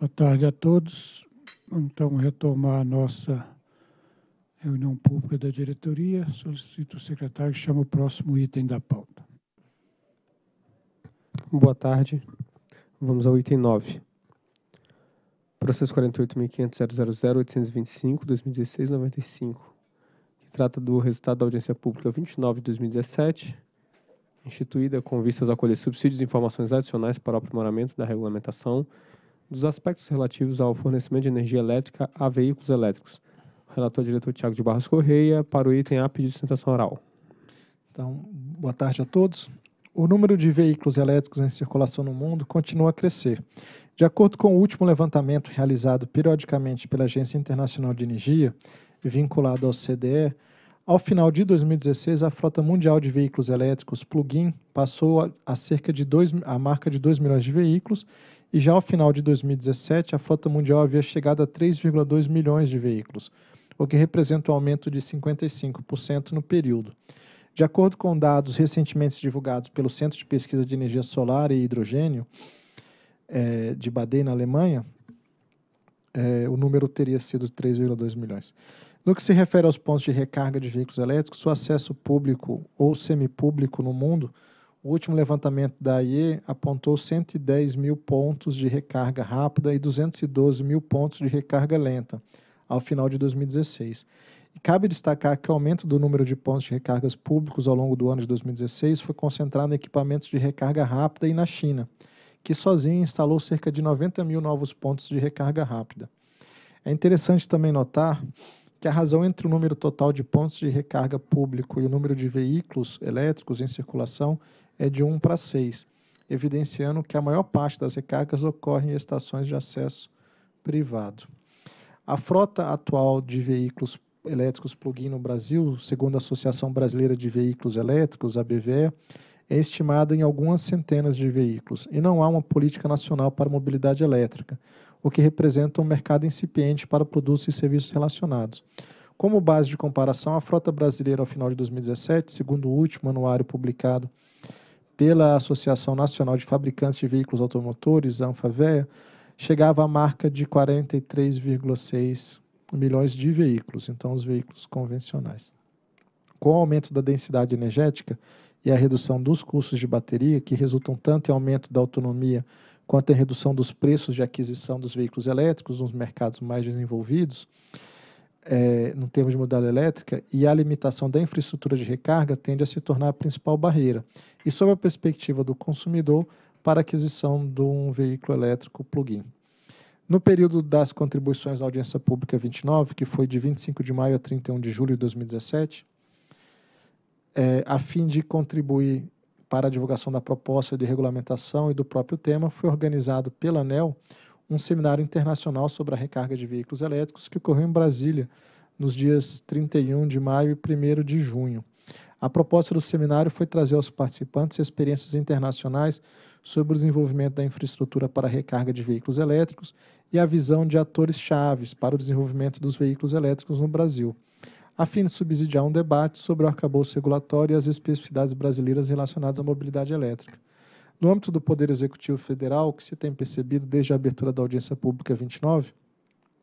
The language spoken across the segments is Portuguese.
Boa tarde a todos. Então, retomar a nossa reunião pública da diretoria. Solicito o secretário que chame o próximo item da pauta. Boa tarde. Vamos ao item 9. Processo 48.500.000.825.2016.95, que trata do resultado da audiência pública 29 de 2017, instituída com vistas a colher subsídios e informações adicionais para o aprimoramento da regulamentação dos aspectos relativos ao fornecimento de energia elétrica a veículos elétricos. Relator é diretor Tiago de Barros Correia, para o item A, pedido de sustentação oral. Então, boa tarde a todos. O número de veículos elétricos em circulação no mundo continua a crescer. De acordo com o último levantamento realizado periodicamente pela Agência Internacional de Energia, vinculado ao CDE, ao final de 2016, a frota mundial de veículos elétricos plug-in passou a, cerca de dois a marca de 2 milhões de veículos e já ao final de 2017 a frota mundial havia chegado a 3,2 milhões de veículos, o que representa um aumento de 55% no período. De acordo com dados recentemente divulgados pelo Centro de Pesquisa de Energia Solar e Hidrogênio é, de Baden, na Alemanha, é, o número teria sido 3,2 milhões. No que se refere aos pontos de recarga de veículos elétricos, o acesso público ou semipúblico no mundo o último levantamento da IE apontou 110 mil pontos de recarga rápida e 212 mil pontos de recarga lenta ao final de 2016. E cabe destacar que o aumento do número de pontos de recargas públicos ao longo do ano de 2016 foi concentrado em equipamentos de recarga rápida e na China, que sozinha instalou cerca de 90 mil novos pontos de recarga rápida. É interessante também notar que a razão entre o número total de pontos de recarga público e o número de veículos elétricos em circulação é de 1 para 6, evidenciando que a maior parte das recargas ocorre em estações de acesso privado. A frota atual de veículos elétricos plug-in no Brasil, segundo a Associação Brasileira de Veículos Elétricos, a BVE, é estimada em algumas centenas de veículos e não há uma política nacional para mobilidade elétrica, o que representa um mercado incipiente para produtos e serviços relacionados. Como base de comparação, a frota brasileira ao final de 2017, segundo o último anuário publicado pela Associação Nacional de Fabricantes de Veículos Automotores, a Anfavea, chegava à marca de 43,6 milhões de veículos, então os veículos convencionais. Com o aumento da densidade energética e a redução dos custos de bateria, que resultam tanto em aumento da autonomia quanto em redução dos preços de aquisição dos veículos elétricos nos mercados mais desenvolvidos, é, no termo de modalidade elétrica e a limitação da infraestrutura de recarga tende a se tornar a principal barreira. E sob a perspectiva do consumidor para aquisição de um veículo elétrico plug-in. No período das contribuições à audiência pública 29, que foi de 25 de maio a 31 de julho de 2017, é, a fim de contribuir para a divulgação da proposta de regulamentação e do próprio tema, foi organizado pela ANEL um seminário internacional sobre a recarga de veículos elétricos que ocorreu em Brasília nos dias 31 de maio e 1 de junho. A proposta do seminário foi trazer aos participantes experiências internacionais sobre o desenvolvimento da infraestrutura para a recarga de veículos elétricos e a visão de atores chaves para o desenvolvimento dos veículos elétricos no Brasil, a fim de subsidiar um debate sobre o arcabouço regulatório e as especificidades brasileiras relacionadas à mobilidade elétrica. No âmbito do Poder Executivo Federal, o que se tem percebido desde a abertura da audiência pública 29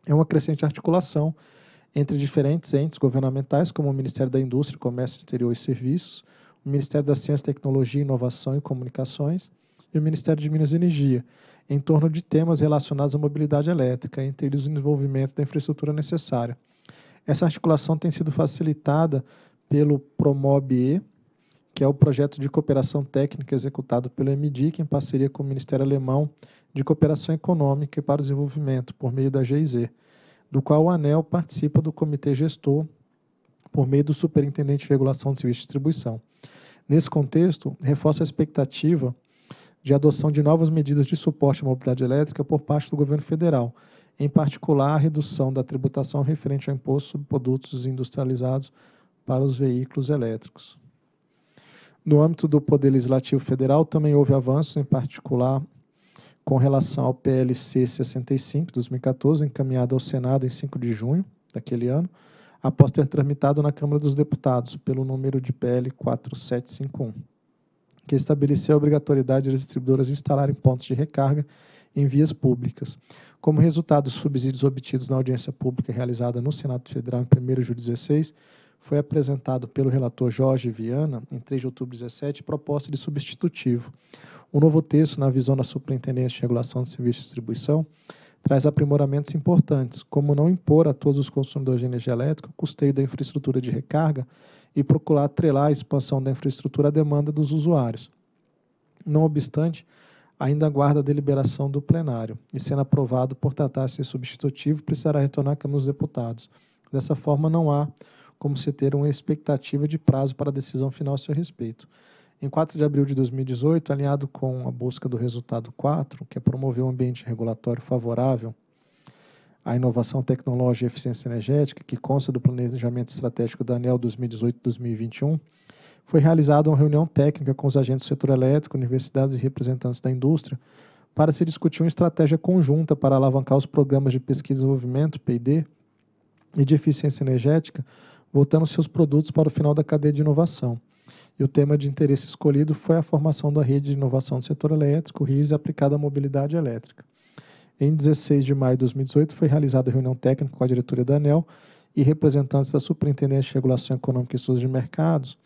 é uma crescente articulação entre diferentes entes governamentais, como o Ministério da Indústria, Comércio Exterior e Serviços, o Ministério da Ciência, Tecnologia, Inovação e Comunicações e o Ministério de Minas e Energia, em torno de temas relacionados à mobilidade elétrica, entre eles o desenvolvimento da infraestrutura necessária. Essa articulação tem sido facilitada pelo PROMOBE, que é o projeto de cooperação técnica executado pelo MDIC em parceria com o Ministério Alemão de Cooperação Econômica e para o Desenvolvimento, por meio da GIZ, do qual o ANEL participa do Comitê Gestor por meio do Superintendente de Regulação de Serviço de Distribuição. Nesse contexto, reforça a expectativa de adoção de novas medidas de suporte à mobilidade elétrica por parte do governo federal, em particular a redução da tributação referente ao imposto sobre produtos industrializados para os veículos elétricos. No âmbito do Poder Legislativo Federal, também houve avanços, em particular com relação ao PLC 65 de 2014, encaminhado ao Senado em 5 de junho daquele ano, após ter tramitado na Câmara dos Deputados pelo número de PL 4751, que estabeleceu a obrigatoriedade das distribuidoras instalarem pontos de recarga em vias públicas. Como resultado dos subsídios obtidos na audiência pública realizada no Senado Federal em 1 de julho de 2016 foi apresentado pelo relator Jorge Viana, em 3 de outubro de 2017, proposta de substitutivo. O novo texto, na visão da Superintendência de Regulação de Serviços de Distribuição, traz aprimoramentos importantes, como não impor a todos os consumidores de energia elétrica o custeio da infraestrutura de recarga e procurar atrelar a expansão da infraestrutura à demanda dos usuários. Não obstante, ainda aguarda a deliberação do plenário e, sendo aprovado por tratar-se substitutivo, precisará retornar à Câmara dos Deputados. Dessa forma, não há como se ter uma expectativa de prazo para a decisão final a seu respeito. Em 4 de abril de 2018, alinhado com a busca do resultado 4, que é promover um ambiente regulatório favorável à inovação tecnológica e eficiência energética, que consta do planejamento estratégico da ANEL 2018-2021, foi realizada uma reunião técnica com os agentes do setor elétrico, universidades e representantes da indústria, para se discutir uma estratégia conjunta para alavancar os programas de pesquisa e desenvolvimento, P&D, e de eficiência energética, voltando seus produtos para o final da cadeia de inovação. E o tema de interesse escolhido foi a formação da rede de inovação do setor elétrico, RISE, aplicada à mobilidade elétrica. Em 16 de maio de 2018, foi realizada a reunião técnica com a diretoria da ANEL e representantes da Superintendência de Regulação Econômica e Estudos de Mercados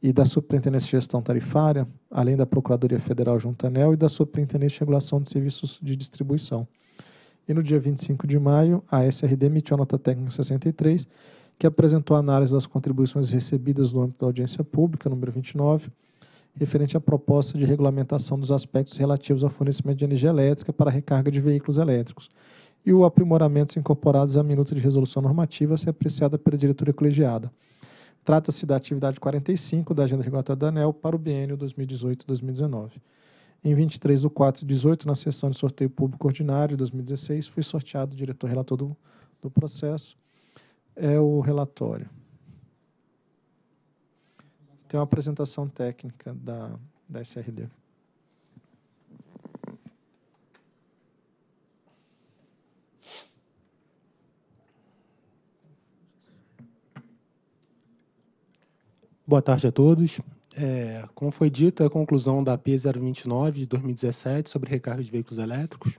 e da Superintendência de Gestão Tarifária, além da Procuradoria Federal junto à ANEL e da Superintendência de Regulação de Serviços de Distribuição. E no dia 25 de maio, a SRD emitiu a nota técnica 63, que apresentou a análise das contribuições recebidas no âmbito da audiência pública, número 29, referente à proposta de regulamentação dos aspectos relativos ao fornecimento de energia elétrica para recarga de veículos elétricos e o aprimoramentos incorporados à minuta de resolução normativa a ser apreciada pela diretoria colegiada. Trata-se da atividade 45 da Agenda Regulatória da ANEL para o biênio 2018-2019. Em 23 de 4 de 18, na sessão de sorteio público ordinário de 2016, foi sorteado o diretor relator do, do processo, é o relatório. Tem uma apresentação técnica da, da SRD. Boa tarde a todos. É, como foi dita, é a conclusão da P029 de 2017 sobre recarga de veículos elétricos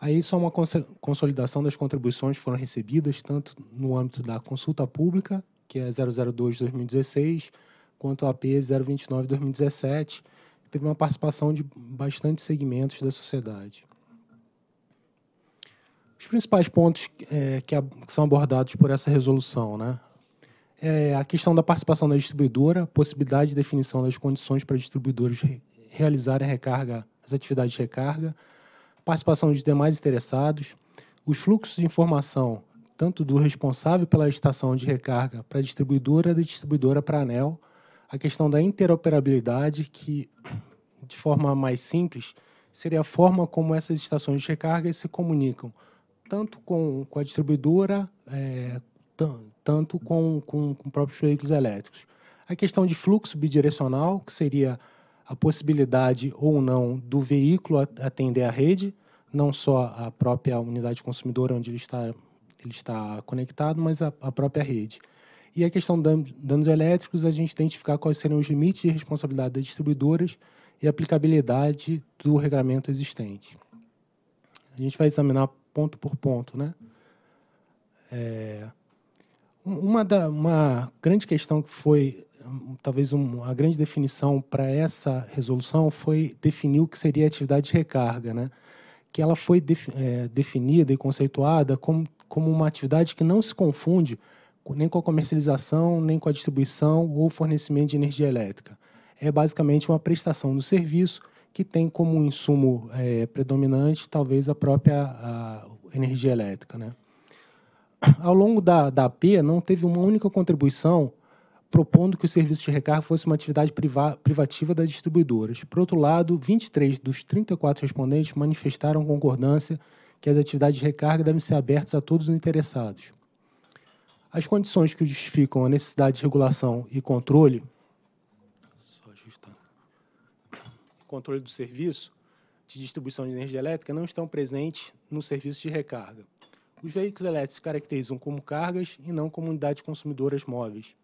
Aí só uma consolidação das contribuições que foram recebidas, tanto no âmbito da consulta pública, que é 002-2016, quanto a AP 029-2017, que teve uma participação de bastante segmentos da sociedade. Os principais pontos é, que, a, que, são abordados por essa resolução, né? É a questão da participação da distribuidora, possibilidade de definição das condições para distribuidores re realizarem recarga, as atividades de recarga, participação de demais interessados, os fluxos de informação, tanto do responsável pela estação de recarga para a distribuidora, da distribuidora para a ANEL, a questão da interoperabilidade, que, de forma mais simples, seria a forma como essas estações de recarga se comunicam, tanto com, com a distribuidora, é, tanto com, com, com próprios veículos elétricos. A questão de fluxo bidirecional, que seria a possibilidade ou não do veículo atender a rede, não só a própria unidade consumidora onde ele está, ele está conectado, mas a, a própria rede. E a questão de danos elétricos, a gente identificar quais seriam os limites de responsabilidade das distribuidoras e aplicabilidade do regulamento existente. A gente vai examinar ponto por ponto. Né? É, uma, da, uma grande questão que foi talvez uma grande definição para essa resolução foi definir o que seria atividade de recarga, né? que ela foi def, é, definida e conceituada como, como uma atividade que não se confunde nem com a comercialização, nem com a distribuição ou fornecimento de energia elétrica. É basicamente uma prestação do serviço que tem como insumo é, predominante talvez a própria a energia elétrica. Né? Ao longo da, da AP, não teve uma única contribuição propondo que o serviço de recarga fosse uma atividade priva privativa das distribuidoras. Por outro lado, 23 dos 34 respondentes manifestaram concordância que as atividades de recarga devem ser abertas a todos os interessados. As condições que justificam a necessidade de regulação e controle, controle do serviço de distribuição de energia elétrica não estão presentes no serviço de recarga. Os veículos elétricos se caracterizam como cargas e não como unidades consumidoras móveis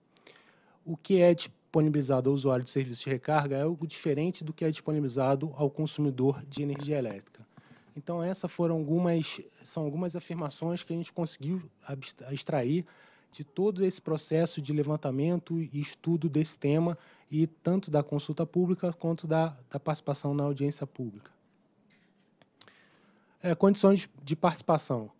o que é disponibilizado ao usuário de serviço de recarga é algo diferente do que é disponibilizado ao consumidor de energia elétrica. Então, essas foram algumas, são algumas afirmações que a gente conseguiu extrair de todo esse processo de levantamento e estudo desse tema, e tanto da consulta pública quanto da, da participação na audiência pública. É, condições de participação.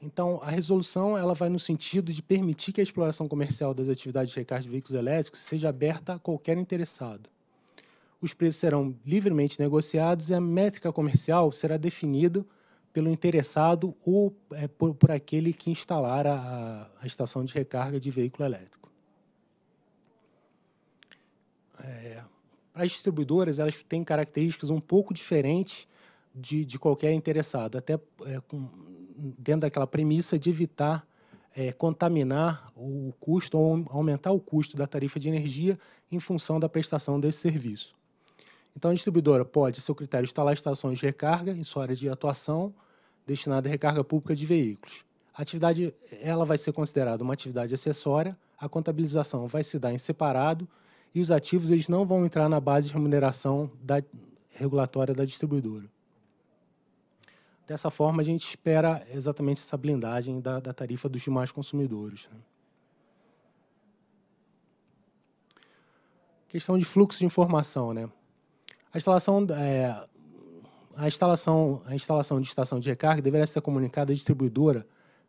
Então, a resolução ela vai no sentido de permitir que a exploração comercial das atividades de recarga de veículos elétricos seja aberta a qualquer interessado. Os preços serão livremente negociados e a métrica comercial será definida pelo interessado ou é, por, por, aquele que instalar a, a, estação de recarga de veículo elétrico. É, as distribuidoras elas têm características um pouco diferentes de, de qualquer interessado, até é, com, dentro daquela premissa de evitar é, contaminar o custo ou aumentar o custo da tarifa de energia em função da prestação desse serviço. Então, a distribuidora pode, seu critério, instalar estações de recarga em sua área de atuação destinada à recarga pública de veículos. A atividade ela vai ser considerada uma atividade acessória, a contabilização vai se dar em separado e os ativos eles não vão entrar na base de remuneração da, regulatória da distribuidora. Dessa forma, a gente espera exatamente essa blindagem da, da tarifa dos demais consumidores. Né? Questão de fluxo de informação. Né? A instalação, é, a instalação, a instalação de estação de recarga deverá ser comunicada à distribuidora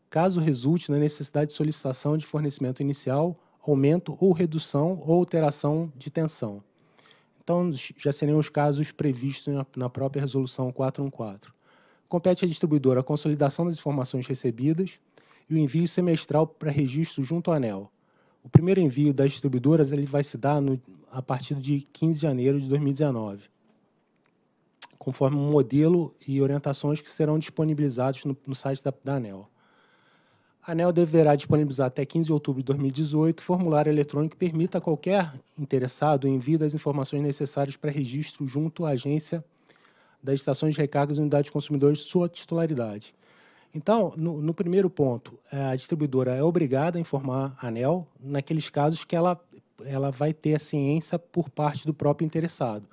caso resulte na necessidade de solicitação de fornecimento inicial, aumento ou redução ou alteração de tensão. Então, já seriam os casos previstos na própria resolução 414 compete à distribuidora a consolidação das informações recebidas e o envio semestral para registro junto ao ANEL. O primeiro envio das distribuidoras ele vai se dar no, a partir de 15 de janeiro de 2019, conforme um modelo e orientações que serão disponibilizados no, no site da, da ANEL. A ANEL deverá disponibilizar até 15 de outubro de 2018 formulário eletrônico que permita a qualquer interessado o envio das informações necessárias para registro junto à agência das estações de recarga e unidades de consumidores sua titularidade. Então, no, no, primeiro ponto, é, a distribuidora é obrigada a informar a ANEL naqueles casos que ela, ela vai ter a ciência por parte do próprio interessado,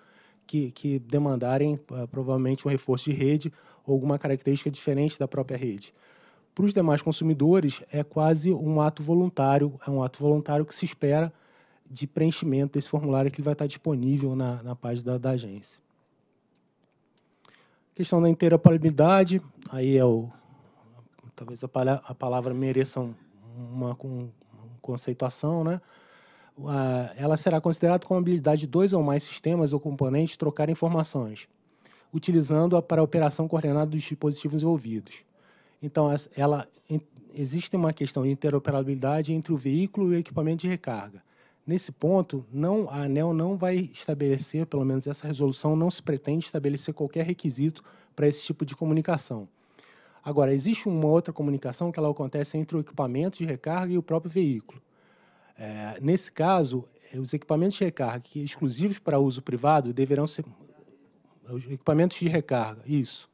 que, que demandarem é, provavelmente um reforço de rede ou alguma característica diferente da própria rede. Para os demais consumidores, é quase um ato voluntário, é um ato voluntário que se espera de preenchimento desse formulário que vai estar disponível na, na página da, da agência. Questão da interoperabilidade, aí é o talvez a, palha, a palavra mereça uma, uma conceituação, né? Ah, ela será considerada como habilidade de dois ou mais sistemas ou componentes trocar informações, utilizando-a para a operação coordenada dos dispositivos envolvidos. Então, ela, existe uma questão de interoperabilidade entre o veículo e o equipamento de recarga. Nesse ponto, não, a ANEL não vai estabelecer, pelo menos essa resolução não se pretende estabelecer qualquer requisito para esse tipo de comunicação. Agora, existe uma outra comunicação que ela acontece entre o equipamento de recarga e o próprio veículo. É, nesse caso, eh, os equipamentos de recarga que exclusivos para uso privado deverão ser os equipamentos de recarga, isso,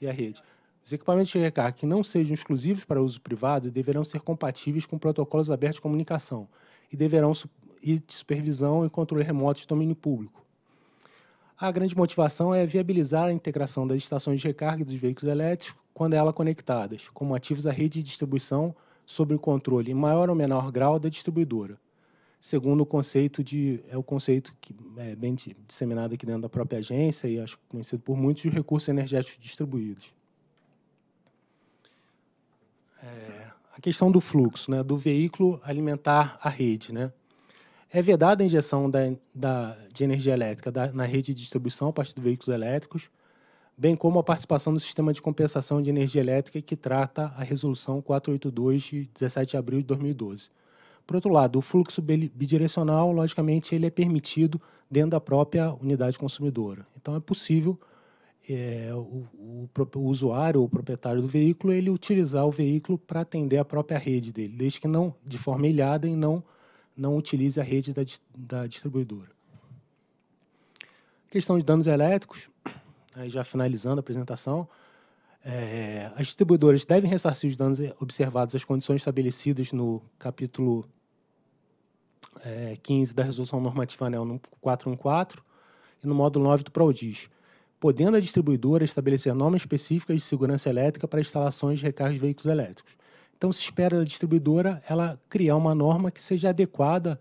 e a rede. Os equipamentos de recarga que não sejam exclusivos para uso privado deverão ser compatíveis com protocolos abertos de comunicação, e deverão e de supervisão e controle remoto de domínio público. A grande motivação é viabilizar a integração das estações de recarga dos veículos elétricos quando elas conectadas, como ativos à rede de distribuição sob o controle em maior ou menor grau da distribuidora, segundo o conceito de é o conceito que é bem disseminado aqui dentro da própria agência e acho conhecido por muitos de recursos energéticos distribuídos. É a questão do fluxo, né, do veículo alimentar a rede. Né? É vedada a injeção da, da, de energia elétrica da, na rede de distribuição a partir de veículos elétricos, bem como a participação do sistema de compensação de energia elétrica que trata a resolução 482 de 17 de abril de 2012. Por outro lado, o fluxo bidirecional, logicamente, ele é permitido dentro da própria unidade consumidora. Então, é possível é, o, o, o, usuário ou proprietário do veículo ele utilizar o veículo para atender a própria rede dele, desde que não de forma ilhada e não não utilize a rede da, da distribuidora. Questão de danos elétricos, aí já finalizando a apresentação, é, as distribuidoras devem ressarcir os danos observados às condições estabelecidas no capítulo é, 15 da Resolução Normativa ANEL 414 e no módulo 9 do PRODIS podendo a distribuidora estabelecer normas específicas de segurança elétrica para instalações de recarga de veículos elétricos. Então, se espera da distribuidora ela criar uma norma que seja adequada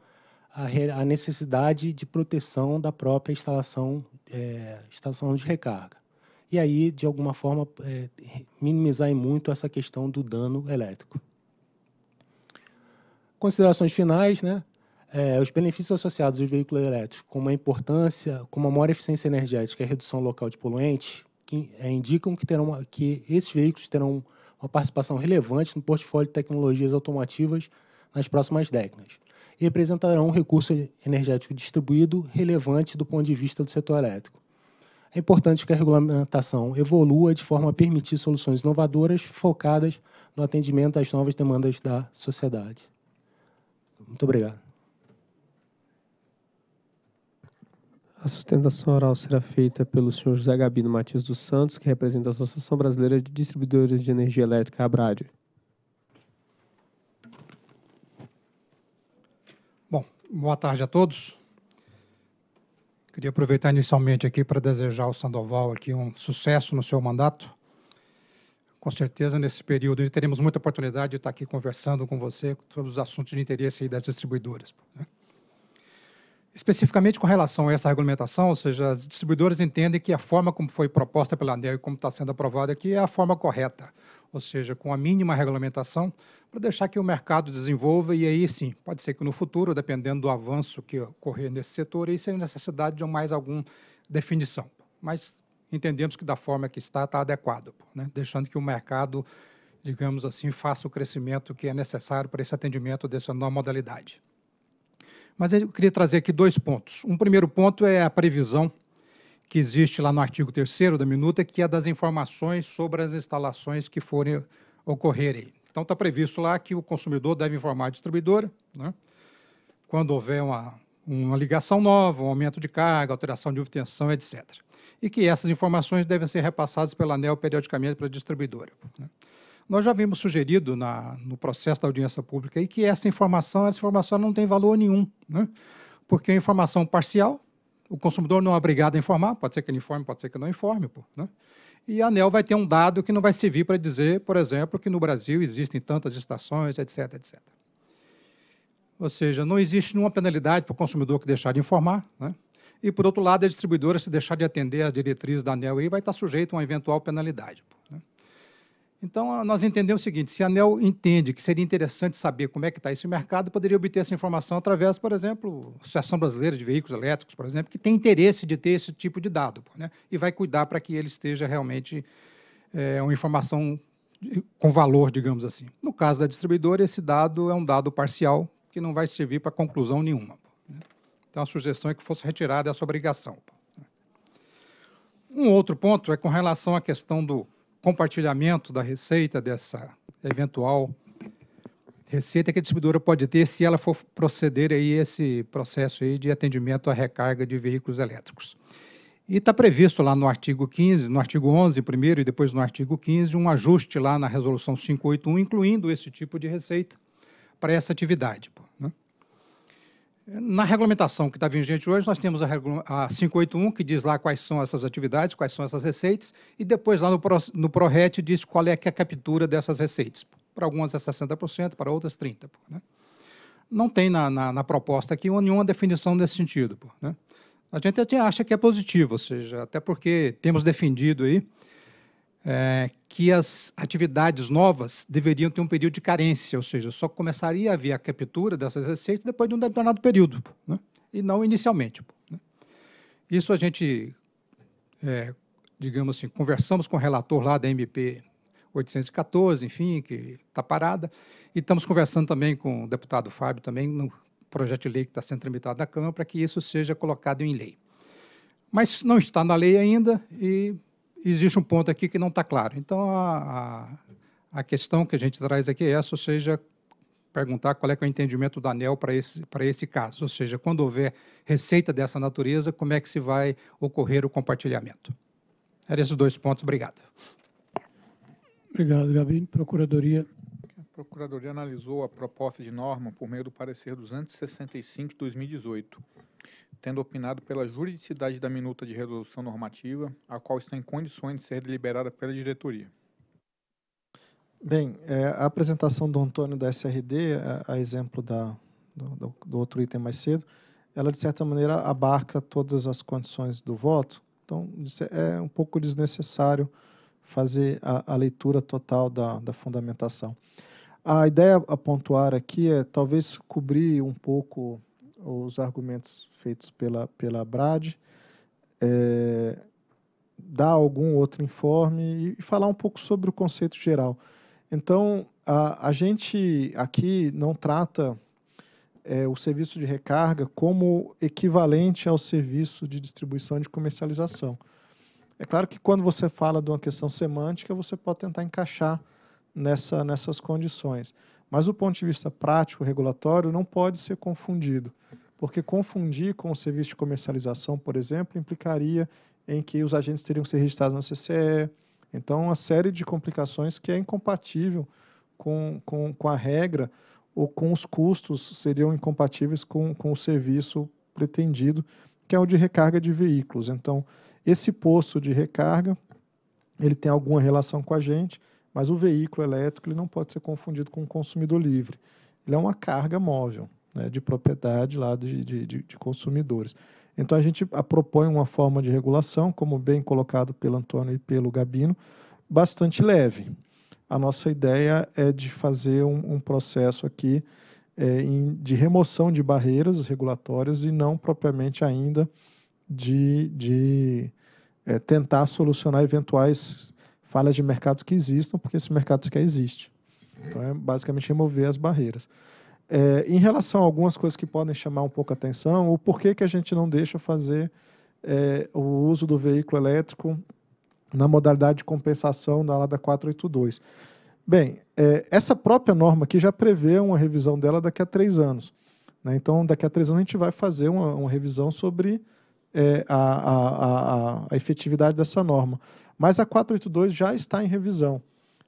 à, necessidade de proteção da própria instalação, é, instalação de recarga. E aí, de alguma forma, é, minimizar muito essa questão do dano elétrico. Considerações finais, né? É, os benefícios associados aos veículos elétricos, como a importância, como a maior eficiência energética e a redução local de poluentes, que, é, indicam que, terão, que esses veículos terão uma participação relevante no portfólio de tecnologias automotivas nas próximas décadas e representarão um recurso energético distribuído relevante do ponto de vista do setor elétrico. É importante que a regulamentação evolua de forma a permitir soluções inovadoras focadas no atendimento às novas demandas da sociedade. Muito obrigado. A sustentação oral será feita pelo Sr. José Gabino Matias dos Santos, que representa a Associação Brasileira de Distribuidores de Energia Elétrica, ABRAD. Bom, boa tarde a todos. Queria aproveitar inicialmente aqui para desejar ao Sandoval aqui um sucesso no seu mandato. Com certeza, nesse período, teremos muita oportunidade de estar aqui conversando com você sobre os assuntos de interesse das distribuidoras. Né? Especificamente com relação a essa regulamentação, ou seja, as distribuidoras entendem que a forma como foi proposta pela ANEL e como está sendo aprovada aqui é a forma correta, ou seja, com a mínima regulamentação, para deixar que o mercado desenvolva e aí sim, pode ser que no futuro, dependendo do avanço que ocorrer nesse setor, aí seja necessidade de mais alguma definição. Mas entendemos que da forma que está, está adequado, né? deixando que o mercado, digamos assim, faça o crescimento que é necessário para esse atendimento dessa nova modalidade. Mas eu queria trazer aqui dois pontos. Um primeiro ponto é a previsão que existe lá no artigo 3 da minuta, que é das informações sobre as instalações que forem ocorrerem. Então está previsto lá que o consumidor deve informar a distribuidora, né? quando houver uma, uma ligação nova, um aumento de carga, alteração de obtenção, etc. E que essas informações devem ser repassadas pela ANEL periodicamente para a distribuidora. Né? Nós já vimos sugerido na, no processo da audiência pública aí que essa informação, essa informação não tem valor nenhum, né? porque é informação parcial, o consumidor não é obrigado a informar, pode ser que ele informe, pode ser que não informe. Pô, né? E a ANEL vai ter um dado que não vai servir para dizer, por exemplo, que no Brasil existem tantas estações, etc, etc. Ou seja, não existe nenhuma penalidade para o consumidor que deixar de informar, né? E, por outro lado, a distribuidora, se deixar de atender às diretrizes da ANEL, aí, vai estar sujeito a uma eventual penalidade. Pô, né? Então, nós entendemos o seguinte, se a ANEL entende que seria interessante saber como é que está esse mercado, poderia obter essa informação através, por exemplo, da Associação Brasileira de Veículos Elétricos, por exemplo, que tem interesse de ter esse tipo de dado, né? e vai cuidar para que ele esteja realmente é, uma informação com valor, digamos assim. No caso da distribuidora, esse dado é um dado parcial, que não vai servir para conclusão nenhuma. Né? Então, a sugestão é que fosse retirada essa obrigação. Né? Um outro ponto é com relação à questão do compartilhamento da receita dessa eventual receita que a distribuidora pode ter se ela for proceder aí esse processo aí de atendimento à recarga de veículos elétricos. E está previsto lá no artigo 15, no artigo 11 primeiro e depois no artigo 15, um ajuste lá na resolução 581, incluindo esse tipo de receita para essa atividade. Na regulamentação que está vigente hoje, nós temos a, 581, que diz lá quais são essas atividades, quais são essas receitas, e depois lá no, Pro, diz qual é, é a captura dessas receitas. Para algumas é 60%, para outras 30%. Né? Não tem na, na, na, proposta aqui nenhuma definição nesse sentido. né? A gente até acha que é positivo, ou seja, até porque temos defendido aí é, que as atividades novas deveriam ter um período de carência, ou seja, só começaria a haver a captura dessas receitas depois de um determinado período, né? e não inicialmente. Né? Isso a gente, é, digamos assim, conversamos com o relator lá da MP 814, enfim, que está parada, e estamos conversando também com o deputado Fábio, também no projeto de lei que está sendo tramitado na Câmara, para que isso seja colocado em lei. Mas não está na lei ainda e existe um ponto aqui que não está claro. Então, a, a, a, questão que a gente traz aqui é essa, ou seja, perguntar qual é, é o entendimento da ANEL para esse, para esse caso. Ou seja, quando houver receita dessa natureza, como é que se vai ocorrer o compartilhamento? Eram esses dois pontos. Obrigado. Obrigado, Gabi. Procuradoria. A Procuradoria analisou a proposta de norma por meio do parecer 265 de 2018 tendo opinado pela juridicidade da minuta de resolução normativa, a qual está em condições de ser deliberada pela diretoria. Bem, é, a apresentação do Antônio da SRD, a, a exemplo da, do, do, outro item mais cedo, ela, de certa maneira, abarca todas as condições do voto. Então, é um pouco desnecessário fazer a, a leitura total da, da fundamentação. A ideia a pontuar aqui é talvez cobrir um pouco os argumentos feitos pela, pela Brad, é, dar algum outro informe e, falar um pouco sobre o conceito geral. Então, a, a gente aqui não trata é, o serviço de recarga como equivalente ao serviço de distribuição e de comercialização. É claro que quando você fala de uma questão semântica, você pode tentar encaixar nessa, nessas condições. Mas o ponto de vista prático, regulatório, não pode ser confundido, porque confundir com o serviço de comercialização, por exemplo, implicaria em que os agentes teriam que ser registrados na CCE. Então, uma série de complicações que é incompatível com, com, com a regra ou com os custos seriam incompatíveis com, com o serviço pretendido, que é o de recarga de veículos. Então, esse posto de recarga, ele tem alguma relação com a gente, mas o veículo elétrico ele não pode ser confundido com o consumidor livre. Ele é uma carga móvel, né, de propriedade lá de, de, de consumidores. Então a gente ah, propõe uma forma de regulação, como bem colocado pelo Antônio e pelo Gabino, bastante leve. A nossa ideia é de fazer um, um processo aqui é, em, de remoção de barreiras regulatórias e não propriamente ainda de, de é, tentar solucionar eventuais falhas de mercados que existam, porque esse mercado sequer existe. Então, é basicamente remover as barreiras. É, em relação a algumas coisas que podem chamar um pouco a atenção, o porquê que a gente não deixa fazer é, o uso do veículo elétrico na modalidade de compensação da da 482. Bem, é, essa própria norma aqui já prevê uma revisão dela daqui a três anos. Né? Então, daqui a três anos a gente vai fazer uma, uma revisão sobre é, a, a, a, a efetividade dessa norma. Mas a 482 já está em revisão.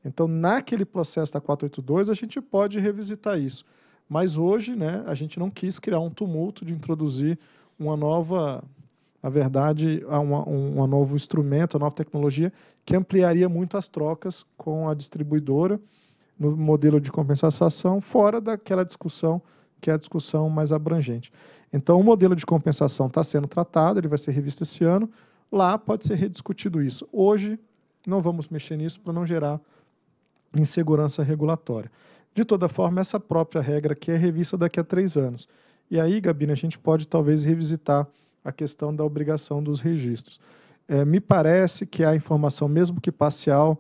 Então, naquele processo da 482, a gente pode revisitar isso. Mas hoje, né, a gente não quis criar um tumulto de introduzir uma nova, na verdade, uma, um, um novo instrumento, uma nova tecnologia que ampliaria muito as trocas com a distribuidora no modelo de compensação, fora daquela discussão que é a discussão mais abrangente. Então, o modelo de compensação está sendo tratado, ele vai ser revisto esse ano. Lá pode ser rediscutido isso. Hoje, não vamos mexer nisso para não gerar insegurança regulatória. De toda forma, essa própria regra aqui é revista daqui a três anos. E aí, Gabina, a gente pode talvez revisitar a questão da obrigação dos registros. É, me parece que a informação, mesmo que parcial,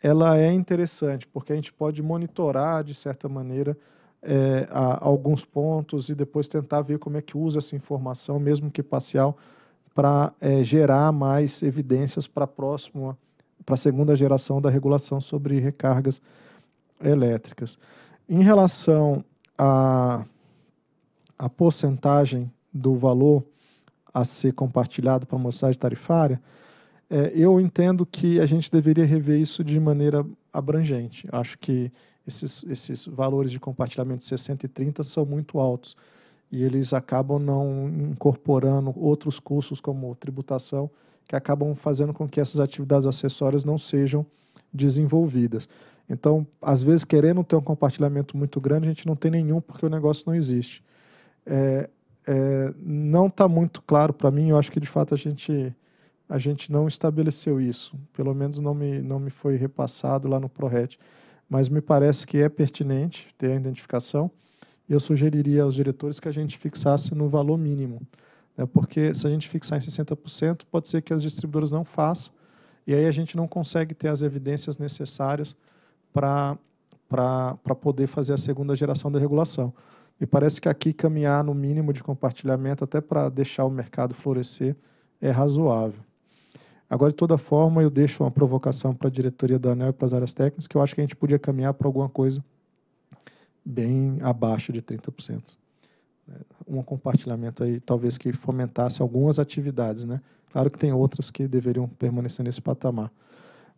ela é interessante, porque a gente pode monitorar, de certa maneira, é, a alguns pontos e depois tentar ver como é que usa essa informação, mesmo que parcial, para é, gerar mais evidências para a próxima, para a segunda geração da regulação sobre recargas elétricas. Em relação à a, a porcentagem do valor a ser compartilhado para a mocidade tarifária, é, eu entendo que a gente deveria rever isso de maneira abrangente. Acho que esses, esses valores de compartilhamento de são muito altos e eles acabam não incorporando outros cursos como tributação, que acabam fazendo com que essas atividades acessórias não sejam desenvolvidas. Então, às vezes, querendo ter um compartilhamento muito grande, a gente não tem nenhum porque o negócio não existe. É, é, não está muito claro para mim, eu acho que de fato a gente, a gente não estabeleceu isso, pelo menos não me, não me foi repassado lá no ProRet, mas me parece que é pertinente ter a identificação eu sugeriria aos diretores que a gente fixasse no valor mínimo. Né? Porque se a gente fixar em 60%, pode ser que as distribuidoras não façam, e aí a gente não consegue ter as evidências necessárias para poder fazer a segunda geração da regulação. E parece que aqui caminhar no mínimo de compartilhamento, até para deixar o mercado florescer, é razoável. Agora, de toda forma, eu deixo uma provocação para a diretoria da ANEL e para as áreas técnicas, que eu acho que a gente podia caminhar para alguma coisa bem abaixo de 30%. É, um compartilhamento aí, talvez que fomentasse algumas atividades, né? Claro que tem outras que deveriam permanecer nesse patamar.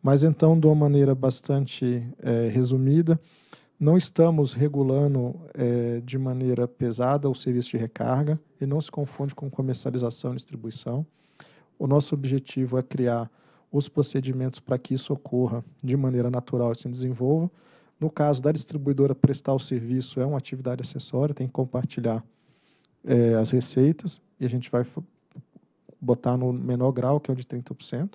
Mas então, de uma maneira bastante é, resumida, não estamos regulando é, de maneira pesada o serviço de recarga e não se confunde com comercialização e distribuição. O nosso objetivo é criar os procedimentos para que isso ocorra de maneira natural e se desenvolva, no caso da distribuidora prestar o serviço, é uma atividade acessória, tem que compartilhar é, as receitas, e a gente vai botar no menor grau, que é o de 30%.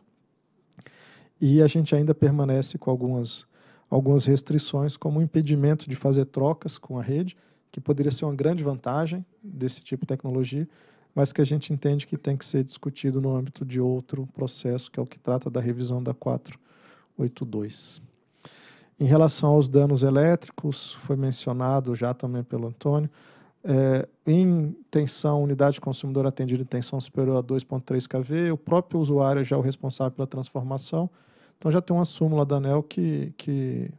E a gente ainda permanece com algumas, algumas restrições, como o impedimento de fazer trocas com a rede, que poderia ser uma grande vantagem desse tipo de tecnologia, mas que a gente entende que tem que ser discutido no âmbito de outro processo, que é o que trata da revisão da 482. Em relação aos danos elétricos, foi mencionado já também pelo Antônio, é, em tensão, unidade consumidora atendida em tensão superior a 2.3 kV, o próprio usuário é já o responsável pela transformação. Então já tem uma súmula da ANEL que, que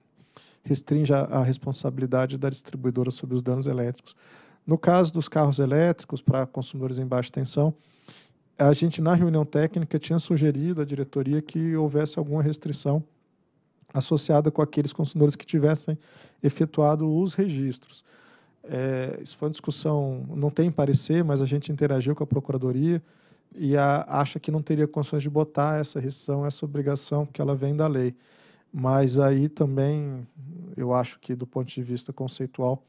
restringe a, a responsabilidade da distribuidora sobre os danos elétricos. No caso dos carros elétricos para consumidores em baixa tensão, a gente na reunião técnica tinha sugerido à diretoria que houvesse alguma restrição associada com aqueles consumidores que tivessem efetuado os registros. É, isso foi uma discussão, não tem parecer, mas a gente interagiu com a Procuradoria e a, acha que não teria condições de botar essa restrição, essa obrigação, porque ela vem da lei. Mas aí também, eu acho que do ponto de vista conceitual,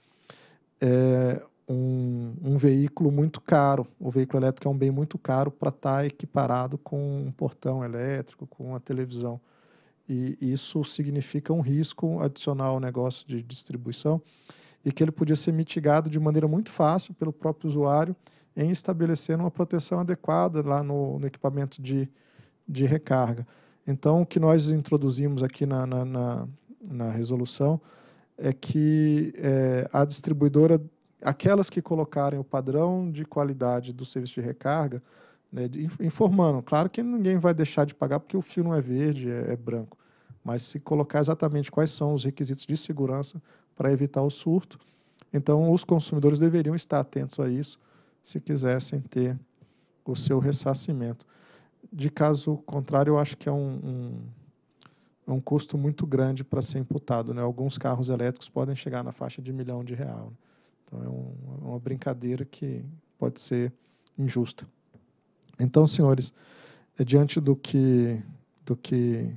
é um, um veículo muito caro. O veículo elétrico é um bem muito caro para estar tá equiparado com um portão elétrico, com a televisão e isso significa um risco adicional ao negócio de distribuição e que ele podia ser mitigado de maneira muito fácil pelo próprio usuário em estabelecer uma proteção adequada lá no, no equipamento de, de recarga. Então, o que nós introduzimos aqui na, na, na, na resolução é que é, a distribuidora, aquelas que colocarem o padrão de qualidade do serviço de recarga, né, informando. Claro que ninguém vai deixar de pagar porque o fio não é verde, é, é branco, mas se colocar exatamente quais são os requisitos de segurança para evitar o surto. Então, os consumidores deveriam estar atentos a isso se quisessem ter o seu ressarcimento. De caso contrário, eu acho que é um, um, é um custo muito grande para ser imputado. Né? Alguns carros elétricos podem chegar na faixa de milhão de real. Né? Então, é, um, é uma brincadeira que pode ser injusta. Então, senhores, é diante do que, do que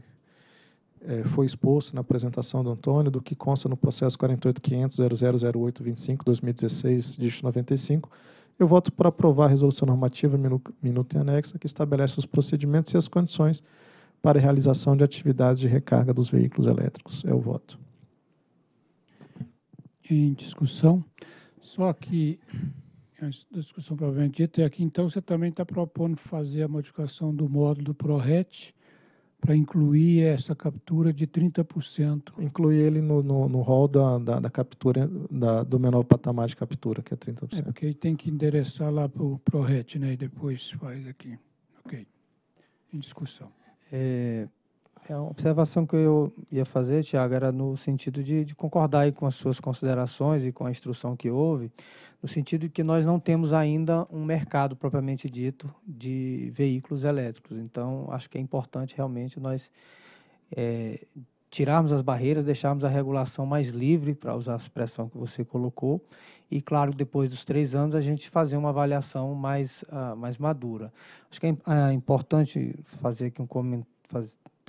é, foi exposto na apresentação do Antônio, do que consta no processo 48.500.000825.2016, dígito 95, eu voto para aprovar a resolução normativa minuto e anexa que estabelece os procedimentos e as condições para a realização de atividades de recarga dos veículos elétricos. É o voto. Em discussão, só que é discussão provavelmente dita, e aqui então você também está propondo fazer a modificação do módulo do ProRet para incluir essa captura de 30%. Incluir ele no, no, no rol da, da, da, captura, da, do menor patamar de captura, que é 30%. É, porque aí tem que endereçar lá para o ProRet, né, e depois faz aqui. Ok. Em discussão. É, é a observação que eu ia fazer, Tiago, era no sentido de, de concordar com as suas considerações e com a instrução que houve, no sentido de que nós não temos ainda um mercado propriamente dito de veículos elétricos. Então, acho que é importante realmente nós é, tirarmos as barreiras, deixarmos a regulação mais livre, para usar a expressão que você colocou, e, claro, depois dos três anos, a gente fazer uma avaliação mais, uh, mais madura. Acho que é, é importante fazer aqui um comentário,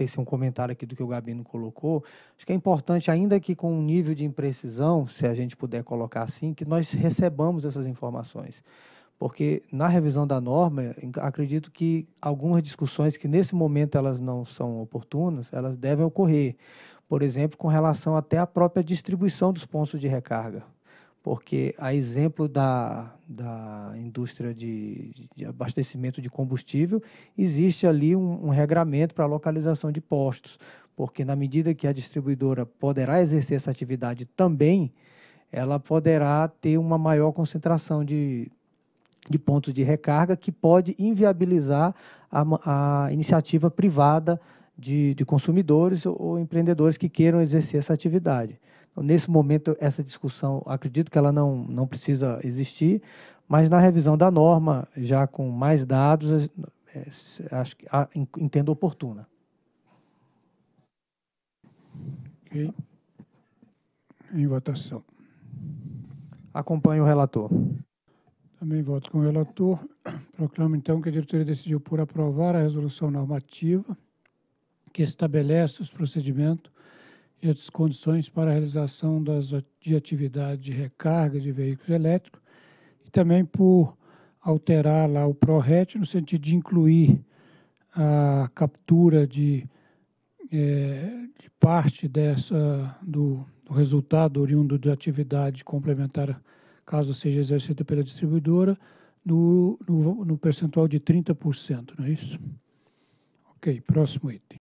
tecer um comentário aqui do que o Gabino colocou, acho que é importante, ainda que com um nível de imprecisão, se a gente puder colocar assim, que nós recebamos essas informações. Porque na revisão da norma, acredito que algumas discussões que nesse momento elas não são oportunas, elas devem ocorrer. Por exemplo, com relação até à própria distribuição dos pontos de recarga porque a exemplo da, da indústria de, de abastecimento de combustível, existe ali um, um regramento para localização de postos, porque na medida que a distribuidora poderá exercer essa atividade também, ela poderá ter uma maior concentração de, de pontos de recarga que pode inviabilizar a, a iniciativa privada de, de consumidores ou, empreendedores que queiram exercer essa atividade. Então, nesse momento, essa discussão, acredito que ela não, não precisa existir, mas na revisão da norma, já com mais dados, é, acho que entendo oportuna. Ok. Em votação. Acompanho o relator. Também voto com o relator. Proclamo, então, que a diretoria decidiu por aprovar a resolução normativa que estabelece os procedimentos e as condições para a realização das, de atividade de recarga de veículos elétricos e também por alterar lá o ProRet no sentido de incluir a captura de, é, de parte dessa do, do, resultado oriundo da atividade complementar, caso seja exercida pela distribuidora, no, no, no percentual de 30%, não é isso? Ok, próximo item.